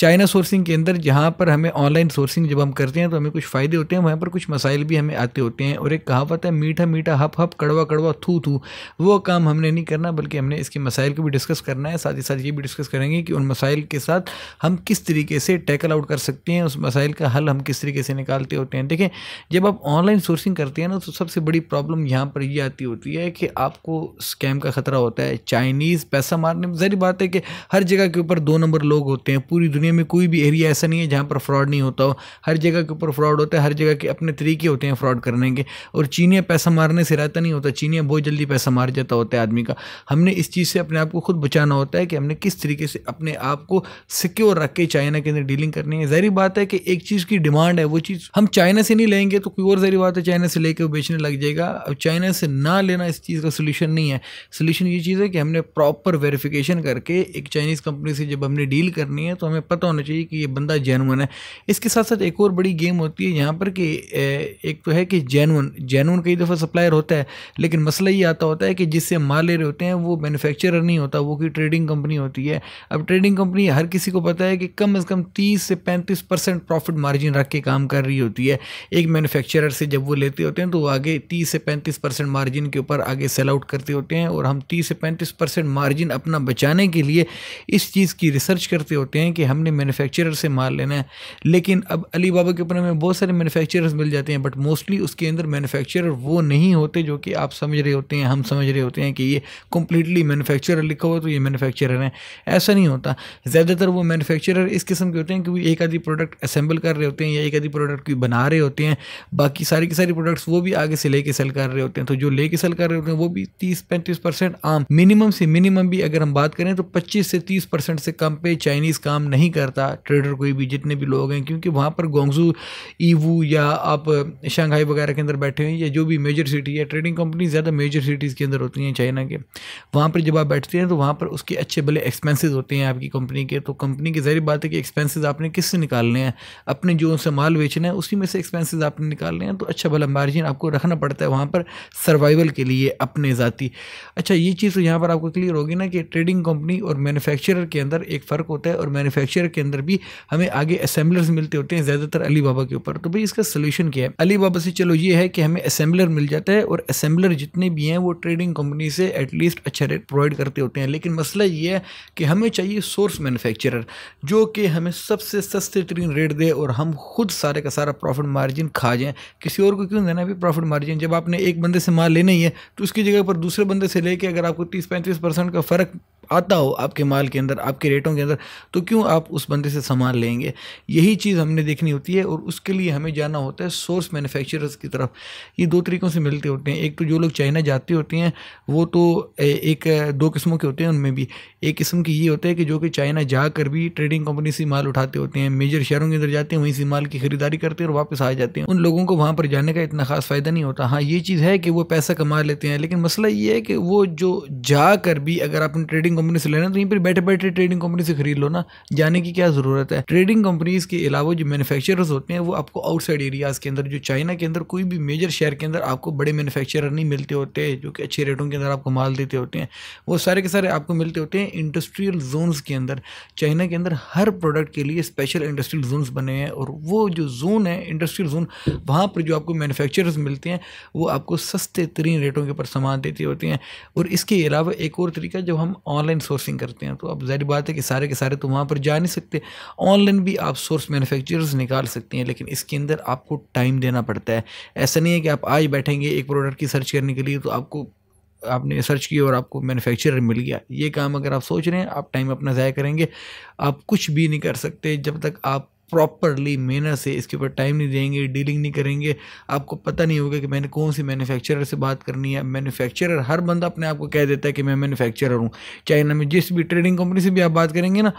China sourcing के अंदर जहाँ पर हमें ऑनलाइन सोर्सिंग जब हम करते हैं तो हमें कुछ फ़ायदे होते हैं वहाँ पर कुछ मसाइल भी हमें आते होते हैं और एक कहावत है मीठा मीठा हप हप कड़वा कड़वा थू थू वो काम हमने नहीं करना बल्कि हमने इसके मसाइल को भी डिस्कस करना है साथ ही साथ ये भी डिस्कस करेंगे कि उन मसाइल के साथ हम किस तरीके से टैकल आउट कर सकते हैं उस मसाइल का हल हम किस तरीके से निकालते होते हैं देखें जब आप ऑनलाइन सोर्सिंग करते हैं ना तो सबसे बड़ी प्रॉब्लम यहाँ पर ये आती होती है कि आपको स्कैम का ख़तरा होता है चाइनीज़ पैसा मारने में जहरी बात है कि हर जगह के ऊपर दो नंबर लोग होते हैं पूरी दुनिया दुनिया में कोई भी एरिया ऐसा नहीं है जहाँ पर फ्रॉड नहीं होता हो हर जगह के ऊपर फ्रॉड होता है हर जगह के अपने तरीके होते हैं फ्रॉड करने के और चीनिया पैसा मारने से रहता नहीं होता चीनिया बहुत जल्दी पैसा मार जाता होता है आदमी का हमने इस चीज़ से अपने आप को खुद बचाना होता है कि हमने किस तरीके से अपने आप को सिक्योर रख के चाइना के अंदर डीलिंग करनी है जहरी बात है कि एक चीज़ की डिमांड है वो चीज़ हम चाइना से नहीं लेंगे तो कोई और जहरी बात है चाइना से लेकर बेचने लग जाएगा अब चाइना से ना लेना इस चीज़ का सोल्यूशन नहीं है सोल्यूशन ये चीज़ है कि हमने प्रॉपर वेरिफिकेशन करके एक चाइनीज़ कंपनी से जब हमने डील करनी है तो हमें पता पता होना चाहिए कि ये बंदा जैनवन है इसके साथ साथ एक और बड़ी गेम होती है यहाँ पर कि एक तो है कि जैनवन जैनवन कई दफ़ा सप्लायर होता है लेकिन मसला ये आता होता है कि जिससे माल ले रहे होते हैं वो मैनुफेक्चर नहीं होता वो कि ट्रेडिंग कंपनी होती है अब ट्रेडिंग कंपनी हर किसी को पता है कि कम अज़ कम तीस से पैंतीस परसेंट प्रॉफिट मार्जिन रख के काम कर रही होती है एक मैनुफेक्चर से जब वो लेते होते हैं तो आगे तीस से पैंतीस परसेंट मार्जिन के ऊपर आगे सेल आउट करते होते हैं और हम तीस से पैंतीस परसेंट मार्जिन अपना बचाने के लिए इस चीज़ की रिसर्च करते होते हैं कि हमने अपने मैन्युफैक्चरर से माल लेना है लेकिन अब अली बाबा के अपने में बहुत सारे मैन्युफैक्चरर्स मिल जाते हैं बट मोस्टली उसके अंदर मैन्युफैक्चरर वो नहीं होते जो कि आप समझ रहे होते हैं हम समझ रहे होते हैं कि ये कम्प्लीटली मैनुफैक्चरर लिखा हुआ तो ये मैनुफैक्चरर है ऐसा नहीं होता ज़्यादातर वो मैनुफैक्चरर इस किस्म के होते हैं कि एक आधी प्रोडक्ट असेंबल कर रहे होते हैं या एक आधी प्रोडक्ट कोई बना रहे होते हैं बाकी सारे के सारे प्रोडक्ट्स वो भी आगे से लेके सेल कर रहे होते हैं तो जो लेके सेल कर रहे होते हैं वो भी तीस पैंतीस परसेंट आम मिनिमम से मिनिमम भी अगर हम बात करें तो पच्चीस से तीस परसेंट से कम पे चाइनीज़ काम नहीं कर करता ट्रेडर कोई भी जितने भी लोग हैं क्योंकि वहाँ पर गोंगजू ईवू या आप शंघाई वगैरह के अंदर बैठे हुए हैं या जो भी मेजर सिटी है ट्रेडिंग कंपनी ज़्यादा मेजर सिटीज़ के अंदर होती हैं चाइना के वहाँ पर जब आप बैठते हैं तो वहाँ पर उसके अच्छे भले एक्सपेंसिज होते हैं आपकी कंपनी के तो कंपनी की जहरी बात है कि एक्सपेंसिज आपने किससे निकालने हैं अपने जो उनसे माल बेचना है उसी में से एक्सपेंसिज आपने निकालने हैं तो अच्छा भला मार्जिन आपको रखना पड़ता है वहाँ पर सर्वाइवल के लिए अपने ज़ाती अच्छा ये चीज़ तो यहाँ पर आपको क्लियर होगी ना कि ट्रेडिंग कंपनी और मैन्युफैक्चरर के अंदर एक फ़र्क होता है और मैन्युफैक्चरर के अंदर भी हमें आगे असेंबलर्स मिलते होते हैं ज़्यादातर अली बाबा के ऊपर तो भाई इसका सोल्यूशन क्या है अली बाबा से चलो ये है कि हमें असेंबलर मिल जाता है और असेंबलर जितने भी हैं वो ट्रेडिंग कंपनी से एटलीस्ट अच्छा रेट प्रोवाइड करते होते हैं लेकिन मसला ये है कि हमें चाहिए सोर्स मैन्युफैक्चरर जो कि हमें सबसे सस्ते तरीन रेट दे और हम खुद सारे का सारा प्रॉफिट मार्जिन खा जाएँ किसी और को क्यों देना भी प्रॉफिट मार्जिन जब आपने एक बंदे से माल लेना ही है तो उसकी जगह पर दूसरे बंदे से लेके अगर आपको तीस पैंतीस परसेंट का फ़र्क आता हो आपके माल के अंदर आपके रेटों के अंदर तो क्यों आप उस बंदे से सामान लेंगे यही चीज़ हमने देखनी होती है और उसके लिए हमें जाना होता है सोर्स मैन्युफैक्चरर्स की तरफ ये दो तरीक़ों से मिलते होते हैं एक तो जो लोग चाइना जाते होते हैं वो तो एक दो किस्मों के होते हैं उनमें भी एक किस्म की ये होता है कि जो कि चाइना जाकर भी ट्रेडिंग कंपनी से माल उठाते होते हैं मेजर शहरों के अंदर जाते हैं वहीं से माल की खरीदारी करते हैं और वापस आ जाते हैं उन लोगों को वहाँ पर जाने का इतना खास फ़ायदा नहीं होता हाँ ये चीज़ है कि वो पैसा कमा लेते हैं लेकिन मसला ये है कि वो जो जा भी अगर आप ट्रेडिंग कंपनी से लेना तो यहीं पर बैठे बैठे ट्रेडिंग कंपनी से खरीद लो ना जाने की क्या ज़रूरत है ट्रेडिंग कंपनीज के अलावा जो मैन्युफैक्चरर्स होते हैं वो आपको आउटसाइड एरियाज़ के अंदर जो चाइना के अंदर कोई भी मेजर शहर के अंदर आपको बड़े मैन्युफैक्चरर नहीं मिलते होते जो कि अच्छे रेटों के अंदर आपको माल देते होते हैं वो सारे के सारे आपको मिलते होते हैं इंडस्ट्रियल जोन्स के अंदर चाइना के अंदर हर प्रोडक्ट के लिए स्पेशल इंडस्ट्रियल जोन्स बने हैं और वो जो जोन है इंडस्ट्रियल जोन वहाँ पर जो आपको मैन्युफैक्चरर्स मिलते हैं वो आपको सस्ते तरीन रेटों के ऊपर सामान देते होते हैं और इसके अलावा एक और तरीका जब हम ऑनलाइन ऑनलाइन सोर्सिंग करते हैं तो अब जाहिर बात है कि सारे के सारे तो वहाँ पर जा नहीं सकते ऑनलाइन भी आप सोर्स मैन्युफैक्चरर्स निकाल सकते हैं लेकिन इसके अंदर आपको टाइम देना पड़ता है ऐसा नहीं है कि आप आज बैठेंगे एक प्रोडक्ट की सर्च करने के लिए तो आपको आपने सर्च किया और आपको मैन्युफैक्चरर मिल गया ये काम अगर आप सोच रहे हैं आप टाइम अपना ज़ाया करेंगे आप कुछ भी नहीं कर सकते जब तक आप प्रॉपरली मेहनत से इसके ऊपर टाइम नहीं देंगे डीलिंग नहीं करेंगे आपको पता नहीं होगा कि मैंने कौन सी मैन्युफैक्चरर से बात करनी है मैन्युफैक्चरर हर बंदा अपने आप को कह देता है कि मैं मैन्युफैक्चरर हूँ चाइना में जिस भी ट्रेडिंग कंपनी से भी आप बात करेंगे ना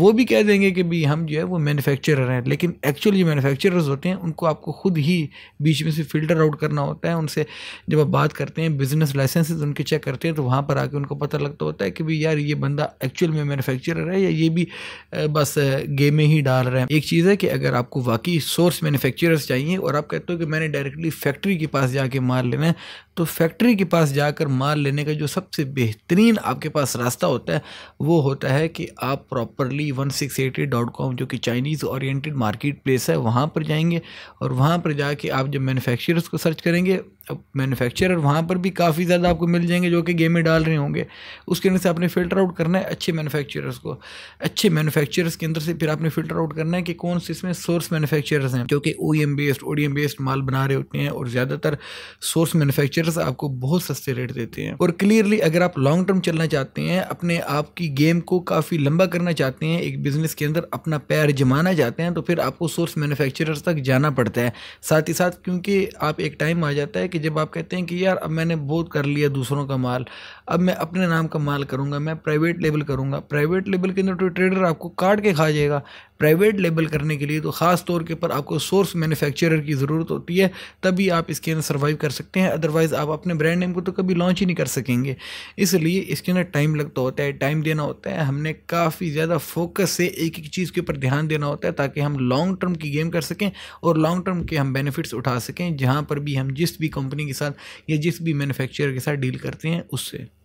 वो भी कह देंगे कि भाई हम जो है वो मैनुफैक्चरर हैं लेकिन एक्चुअल जो मैनुफैक्चरर्स होते हैं उनको आपको खुद ही बीच में से फिल्टर आउट करना होता है उनसे जब आप बात करते हैं बिज़नेस लाइसेंसेज उनके चेक करते हैं तो वहाँ पर आके उनको पता लगता होता है कि भाई यार ये बंदा एक्चुअल में मैनुफैक्चरर है या ये भी बस गेमें ही डाल रहा है एक चीज़ है कि अगर आपको वाकई सोर्स मैन्युफैक्चरर्स चाहिए और आप कहते हो कि मैंने डायरेक्टली फैक्ट्री के पास जाके माल लेना है तो फैक्ट्री के पास जाकर माल लेने का जो सबसे बेहतरीन आपके पास रास्ता होता है वो होता है कि आप properly one six eighty dot com जो कि चाइनीज़ ओरिएंटेड मार्केट प्लेस है वहाँ पर जाएंगे और वहाँ पर जाके आप जब मैन्युफैक्चरर्स को सर्च करेंगे मैन्युफैक्चरर वहाँ पर भी काफ़ी ज़्यादा आपको मिल जाएंगे जो कि गेम में डाल रहे होंगे उसके अंदर से आपने फिल्टर आउट करना है अच्छे मैन्युफैक्चरर्स को अच्छे मैन्युफैक्चरर्स के अंदर से फिर आपने फिल्टर आउट करना है कि कौन से इसमें सोर्स मैन्युफैक्चरर्स हैं जो कि O M based O D M based माल बना रहे होते हैं और ज़्यादातर सोर्स मैनुफैक्चरर्स आपको बहुत सस्ते रेट देते हैं और क्लियरली अगर आप लॉन्ग टर्म चलना चाहते हैं अपने आपकी गेम को काफ़ी लंबा करना चाहते हैं एक बिज़नेस के अंदर अपना पैर जमाना चाहते हैं तो फिर आपको सोर्स मैन्युफैक्चरर्स तक जाना पड़ता है साथ ही साथ क्योंकि आप एक टाइम आ जाता है कि जब आप कहते हैं कि यार अब मैंने बहुत कर लिया दूसरों का माल अब मैं अपने नाम का माल करूँगा मैं प्राइवेट लेबल करूँगा प्राइवेट लेबल के अंदर तो ट्रेडर आपको काट के खा जाएगा प्राइवेट लेबल करने के लिए तो ख़ास तौर के पर आपको सोर्स मैन्युफैक्चरर की ज़रूरत होती है तभी आप इसके अंदर सर्वाइव कर सकते हैं अदरवाइज़ आप अपने ब्रांड नेम को तो कभी लॉन्च ही नहीं कर सकेंगे इसलिए इसके अंदर टाइम लगता होता है टाइम देना होता है हमने काफ़ी ज़्यादा फोकस से एक एक चीज़ के ऊपर ध्यान देना होता है ताकि हम लॉन्ग टर्म की गेम कर सकें और लॉन्ग टर्म के हम बेनिफिट्स उठा सकें जहाँ पर भी हम जिस भी कंपनी के साथ या जिस भी मैन्युफैक्चरर के साथ डील करते हैं उससे